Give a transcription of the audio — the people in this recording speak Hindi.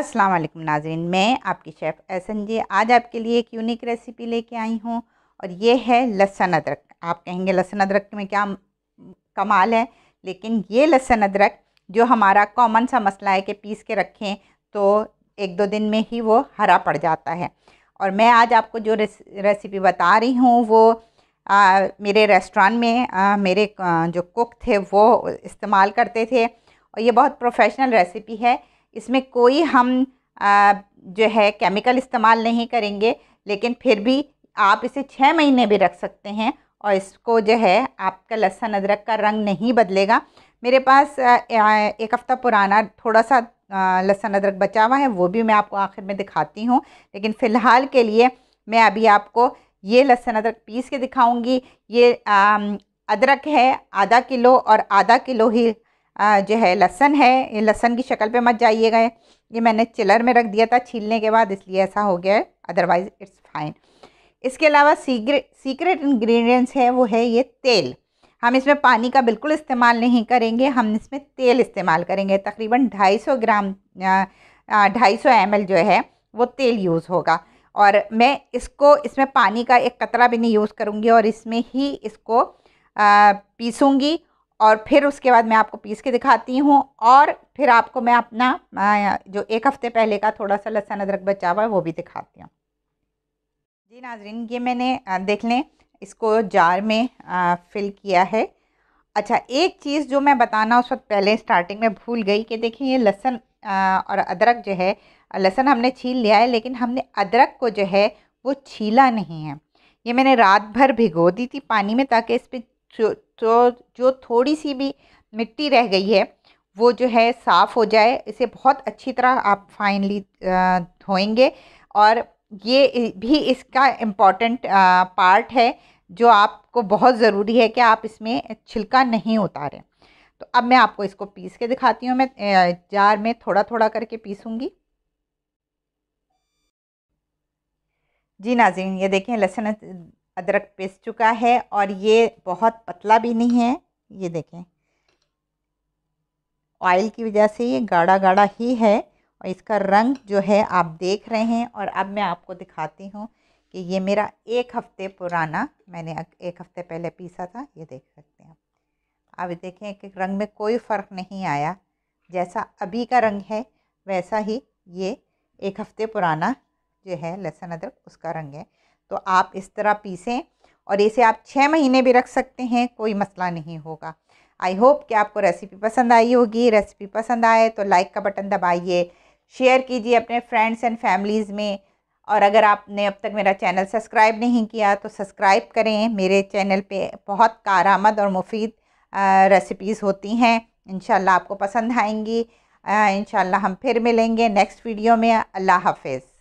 अस्सलाम वालेकुम नाजरीन मैं आपकी शेफ़ एहसन जी आज आपके लिए एक यूनिक रेसिपी लेके आई हूँ और ये है लहसन अदरक आप कहेंगे लहसन अदरक में क्या कमाल है लेकिन ये लहसन अदरक जो हमारा कॉमन सा मसला है कि पीस के रखें तो एक दो दिन में ही वो हरा पड़ जाता है और मैं आज आपको जो रेसिपी बता रही हूँ वो आ, मेरे रेस्टोरेंट में आ, मेरे जो कुक थे वो इस्तेमाल करते थे और ये बहुत प्रोफेशनल रेसिपी है इसमें कोई हम जो है केमिकल इस्तेमाल नहीं करेंगे लेकिन फिर भी आप इसे छः महीने भी रख सकते हैं और इसको जो है आपका लहसुन अदरक का रंग नहीं बदलेगा मेरे पास एक हफ़्ता पुराना थोड़ा सा लहसुन अदरक बचा हुआ है वो भी मैं आपको आखिर में दिखाती हूँ लेकिन फ़िलहाल के लिए मैं अभी आपको ये लहसुन अदरक पीस के दिखाऊंगी ये अदरक है आधा किलो और आधा किलो ही जो है लहसन है ये लहसन की शक्ल पे मत जाइएगा ये मैंने चिलर में रख दिया था छीलने के बाद इसलिए ऐसा हो गया है अदरवाइज़ इट्स फाइन इसके अलावा सीक्रेट सीक्रेट इंग्रेडिएंट्स है वो है ये तेल हम इसमें पानी का बिल्कुल इस्तेमाल नहीं करेंगे हम इसमें तेल इस्तेमाल करेंगे तकरीबन 250 ग्राम ढाई सौ एम जो है वो तेल यूज़ होगा और मैं इसको इसमें पानी का एक कतरा भी नहीं यूज़ करूँगी और इसमें ही इसको पीसूँगी और फिर उसके बाद मैं आपको पीस के दिखाती हूँ और फिर आपको मैं अपना जो एक हफ़्ते पहले का थोड़ा सा लहसन अदरक बचा हुआ है वो भी दिखाती हूँ जी नाजरीन ये मैंने देख लें इसको जार में फिल किया है अच्छा एक चीज़ जो मैं बताना उस वक्त पहले स्टार्टिंग में भूल गई कि देखें ये लहसन और अदरक जो है लहसन हमने छील लिया है लेकिन हमने अदरक को जो है वो छीला नहीं है ये मैंने रात भर भिगो दी थी पानी में ताकि इस पर जो तो जो थोड़ी सी भी मिट्टी रह गई है वो जो है साफ़ हो जाए इसे बहुत अच्छी तरह आप फाइनली धोएंगे और ये भी इसका इम्पॉर्टेंट पार्ट है जो आपको बहुत ज़रूरी है कि आप इसमें छिलका नहीं उतारें तो अब मैं आपको इसको पीस के दिखाती हूँ मैं जार में थोड़ा थोड़ा करके पीसूँगी जी नाजीन ये देखें लहसुन अदरक पिस चुका है और ये बहुत पतला भी नहीं है ये देखें ऑयल की वजह से ये गाढ़ा गाढ़ा ही है और इसका रंग जो है आप देख रहे हैं और अब मैं आपको दिखाती हूँ कि ये मेरा एक हफ़्ते पुराना मैंने एक हफ़्ते पहले पीसा था ये देख सकते हैं आप देखें कि रंग में कोई फ़र्क नहीं आया जैसा अभी का रंग है वैसा ही ये एक हफ़्ते पुराना जो है लहसुन अदरक उसका रंग है तो आप इस तरह पीसें और इसे आप छः महीने भी रख सकते हैं कोई मसला नहीं होगा आई होप कि आपको रेसिपी पसंद आई होगी रेसिपी पसंद आए तो लाइक का बटन दबाइए शेयर कीजिए अपने फ्रेंड्स एंड फैमिलीज़ में और अगर आपने अब तक मेरा चैनल सब्सक्राइब नहीं किया तो सब्सक्राइब करें मेरे चैनल पे बहुत कारामद और मुफीद रेसिपीज़ होती हैं इन आपको पसंद आएंगी इन हम फिर मिलेंगे नेक्स्ट वीडियो में अल्लाह हाफिज़